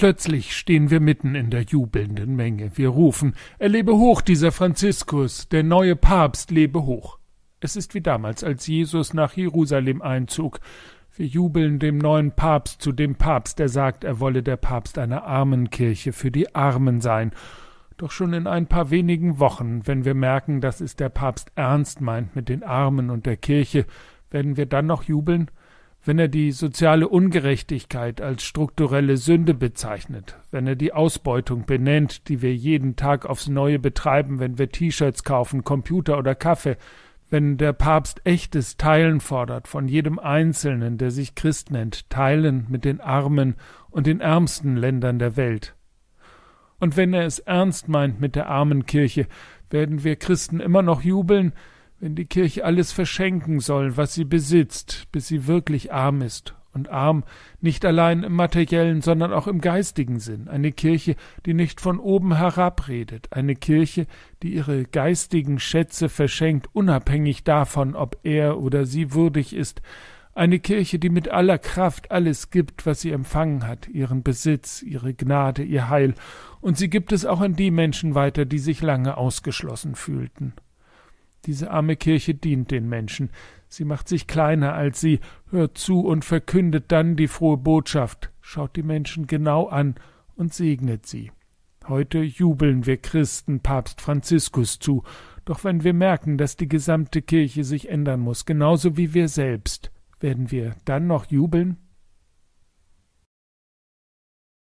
Plötzlich stehen wir mitten in der jubelnden Menge. Wir rufen, er lebe hoch, dieser Franziskus, der neue Papst lebe hoch. Es ist wie damals, als Jesus nach Jerusalem einzog. Wir jubeln dem neuen Papst zu dem Papst, der sagt, er wolle der Papst einer Armenkirche für die Armen sein. Doch schon in ein paar wenigen Wochen, wenn wir merken, dass es der Papst ernst meint mit den Armen und der Kirche, werden wir dann noch jubeln? wenn er die soziale Ungerechtigkeit als strukturelle Sünde bezeichnet, wenn er die Ausbeutung benennt, die wir jeden Tag aufs Neue betreiben, wenn wir T-Shirts kaufen, Computer oder Kaffee, wenn der Papst echtes Teilen fordert von jedem Einzelnen, der sich Christ nennt, Teilen mit den Armen und den ärmsten Ländern der Welt. Und wenn er es ernst meint mit der armen Kirche, werden wir Christen immer noch jubeln, wenn die Kirche alles verschenken soll, was sie besitzt, bis sie wirklich arm ist und arm, nicht allein im materiellen, sondern auch im geistigen Sinn, eine Kirche, die nicht von oben herabredet, eine Kirche, die ihre geistigen Schätze verschenkt, unabhängig davon, ob er oder sie würdig ist, eine Kirche, die mit aller Kraft alles gibt, was sie empfangen hat, ihren Besitz, ihre Gnade, ihr Heil, und sie gibt es auch an die Menschen weiter, die sich lange ausgeschlossen fühlten. Diese arme Kirche dient den Menschen. Sie macht sich kleiner als sie, hört zu und verkündet dann die frohe Botschaft, schaut die Menschen genau an und segnet sie. Heute jubeln wir Christen Papst Franziskus zu, doch wenn wir merken, dass die gesamte Kirche sich ändern muss, genauso wie wir selbst, werden wir dann noch jubeln?